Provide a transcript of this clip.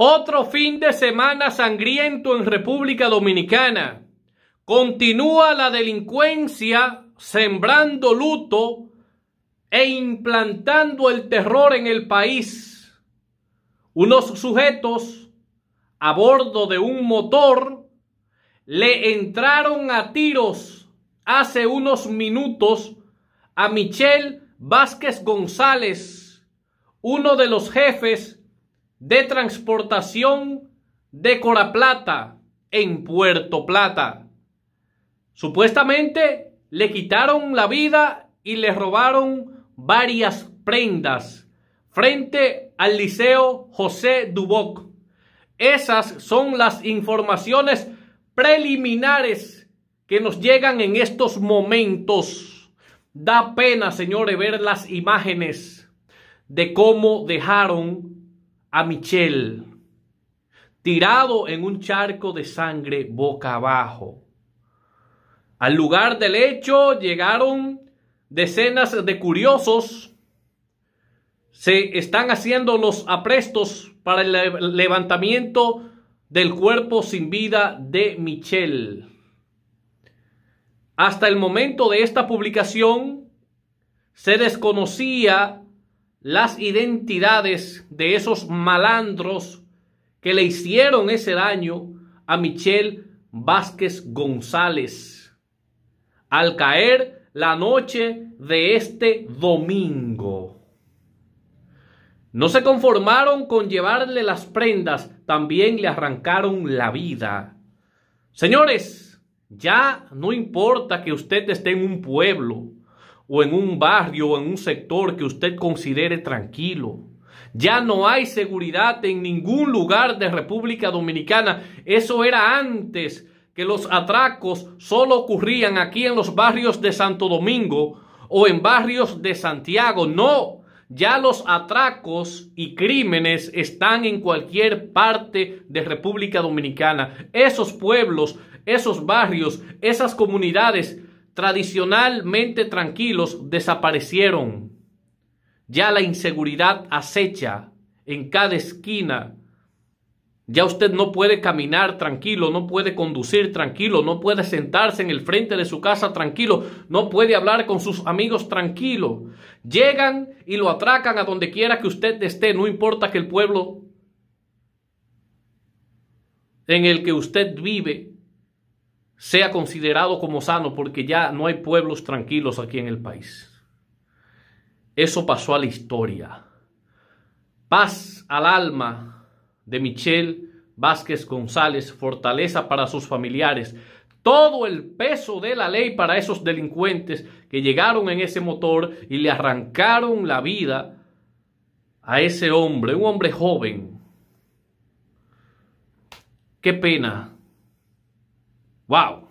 Otro fin de semana sangriento en República Dominicana. Continúa la delincuencia sembrando luto e implantando el terror en el país. Unos sujetos a bordo de un motor le entraron a tiros hace unos minutos a Michel Vázquez González, uno de los jefes de transportación de Plata en Puerto Plata. Supuestamente le quitaron la vida y le robaron varias prendas frente al Liceo José Duboc. Esas son las informaciones preliminares que nos llegan en estos momentos. Da pena, señores, ver las imágenes de cómo dejaron a Michel, tirado en un charco de sangre boca abajo. Al lugar del hecho llegaron decenas de curiosos. Se están haciendo los aprestos para el levantamiento del cuerpo sin vida de Michel. Hasta el momento de esta publicación se desconocía las identidades de esos malandros que le hicieron ese daño a michel Vázquez González al caer la noche de este domingo. No se conformaron con llevarle las prendas, también le arrancaron la vida. Señores, ya no importa que usted esté en un pueblo, o en un barrio o en un sector que usted considere tranquilo. Ya no hay seguridad en ningún lugar de República Dominicana. Eso era antes que los atracos solo ocurrían aquí en los barrios de Santo Domingo o en barrios de Santiago. No, ya los atracos y crímenes están en cualquier parte de República Dominicana. Esos pueblos, esos barrios, esas comunidades tradicionalmente tranquilos desaparecieron. Ya la inseguridad acecha en cada esquina. Ya usted no puede caminar tranquilo, no puede conducir tranquilo, no puede sentarse en el frente de su casa tranquilo, no puede hablar con sus amigos tranquilo. Llegan y lo atracan a donde quiera que usted esté, no importa que el pueblo en el que usted vive sea considerado como sano porque ya no hay pueblos tranquilos aquí en el país. Eso pasó a la historia. Paz al alma de michel Vázquez González, fortaleza para sus familiares, todo el peso de la ley para esos delincuentes que llegaron en ese motor y le arrancaron la vida a ese hombre, un hombre joven. Qué pena Wow.